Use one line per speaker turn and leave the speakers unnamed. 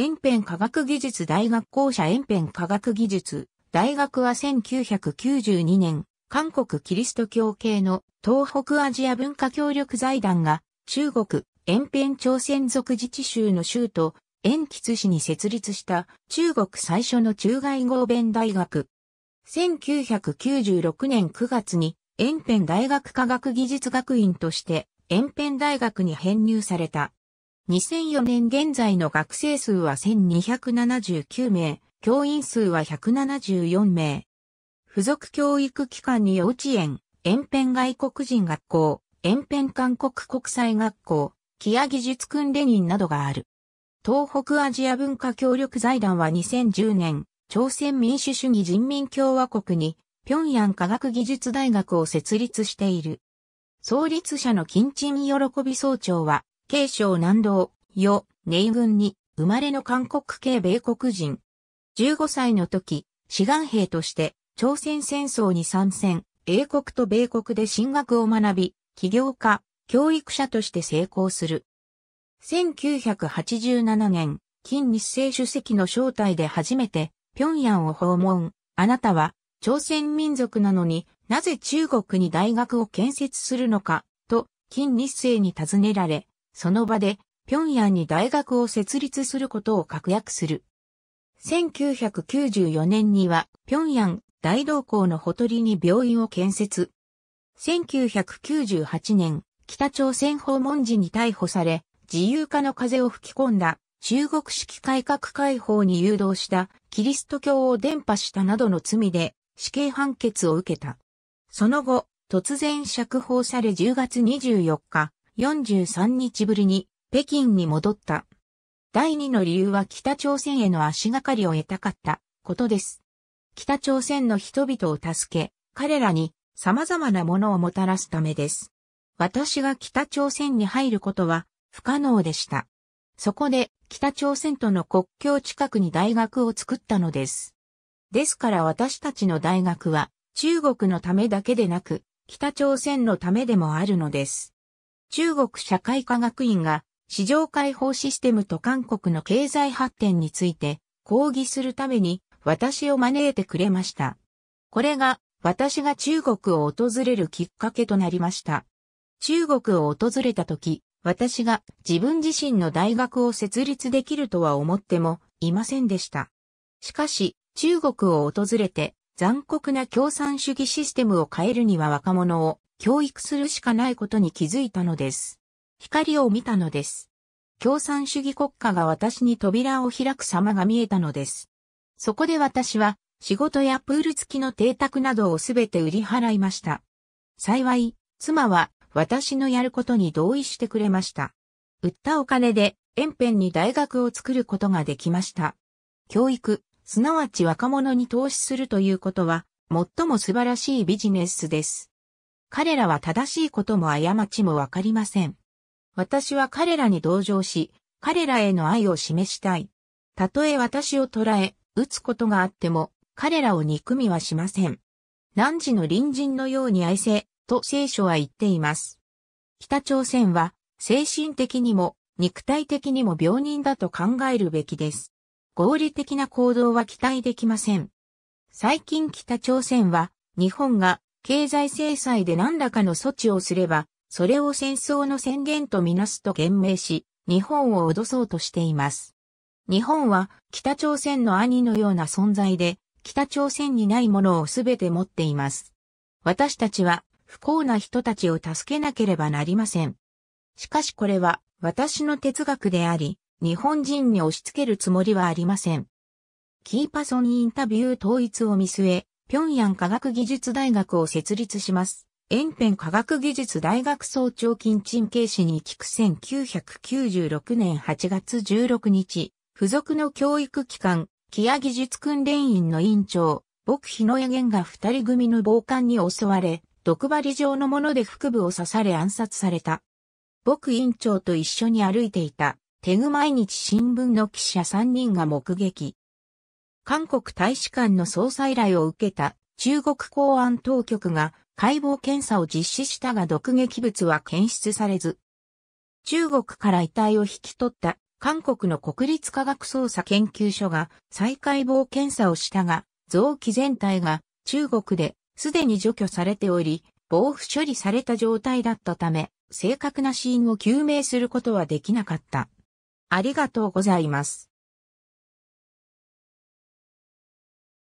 延辺科学技術大学校舎延辺科学技術大学は1992年、韓国キリスト教系の東北アジア文化協力財団が中国延辺朝鮮族自治州の州都延吉市に設立した中国最初の中外合弁大学。1996年9月に延辺大学科学技術学院として延辺大学に編入された。2004年現在の学生数は1279名、教員数は174名。付属教育機関に幼稚園、延辺外国人学校、延辺韓国国際学校、木屋技術訓練員などがある。東北アジア文化協力財団は2010年、朝鮮民主主義人民共和国に、平壌科学技術大学を設立している。創立者の金鎮喜び総長は、慶省南道、与、寧軍に生まれの韓国系米国人。15歳の時、志願兵として朝鮮戦争に参戦、英国と米国で進学を学び、起業家、教育者として成功する。1987年、金日成主席の招待で初めて、平壌を訪問。あなたは、朝鮮民族なのになぜ中国に大学を建設するのか、と、金日成に尋ねられ、その場で、平壌に大学を設立することを確約する。1994年には、平壌大道校のほとりに病院を建設。1998年、北朝鮮訪問時に逮捕され、自由化の風を吹き込んだ中国式改革開放に誘導したキリスト教を伝播したなどの罪で死刑判決を受けた。その後、突然釈放され10月24日、43日ぶりに北京に戻った。第2の理由は北朝鮮への足がかりを得たかったことです。北朝鮮の人々を助け、彼らに様々なものをもたらすためです。私が北朝鮮に入ることは不可能でした。そこで北朝鮮との国境近くに大学を作ったのです。ですから私たちの大学は中国のためだけでなく北朝鮮のためでもあるのです。中国社会科学院が市場開放システムと韓国の経済発展について抗議するために私を招いてくれました。これが私が中国を訪れるきっかけとなりました。中国を訪れた時、私が自分自身の大学を設立できるとは思ってもいませんでした。しかし、中国を訪れて残酷な共産主義システムを変えるには若者を教育するしかないことに気づいたのです。光を見たのです。共産主義国家が私に扉を開く様が見えたのです。そこで私は仕事やプール付きの邸宅などをすべて売り払いました。幸い、妻は私のやることに同意してくれました。売ったお金で遠辺に大学を作ることができました。教育、すなわち若者に投資するということは、最も素晴らしいビジネスです。彼らは正しいことも過ちもわかりません。私は彼らに同情し、彼らへの愛を示したい。たとえ私を捕らえ、撃つことがあっても、彼らを憎みはしません。汝の隣人のように愛せ、と聖書は言っています。北朝鮮は、精神的にも、肉体的にも病人だと考えるべきです。合理的な行動は期待できません。最近北朝鮮は、日本が経済制裁で何らかの措置をすれば、それを戦争の宣言とみなすと言明し、日本を脅そうとしています。日本は北朝鮮の兄のような存在で、北朝鮮にないものをすべて持っています。私たちは不幸な人たちを助けなければなりません。しかしこれは私の哲学であり、日本人に押し付けるつもりはありません。キーパソンインタビュー統一を見据え、平壌科学技術大学を設立します。延辺科学技術大学総長金陳慶氏に聞く1996年8月16日、付属の教育機関、キア技術訓練院の院長、僕日野屋源が二人組の暴漢に襲われ、毒針状のもので腹部を刺され暗殺された。僕院長と一緒に歩いていた、テグ毎日新聞の記者三人が目撃。韓国大使館の捜査依頼を受けた中国公安当局が解剖検査を実施したが毒劇物は検出されず、中国から遺体を引き取った韓国の国立科学捜査研究所が再解剖検査をしたが、臓器全体が中国ですでに除去されており、防腐処理された状態だったため、正確な死因を究明することはできなかった。ありがとうございます。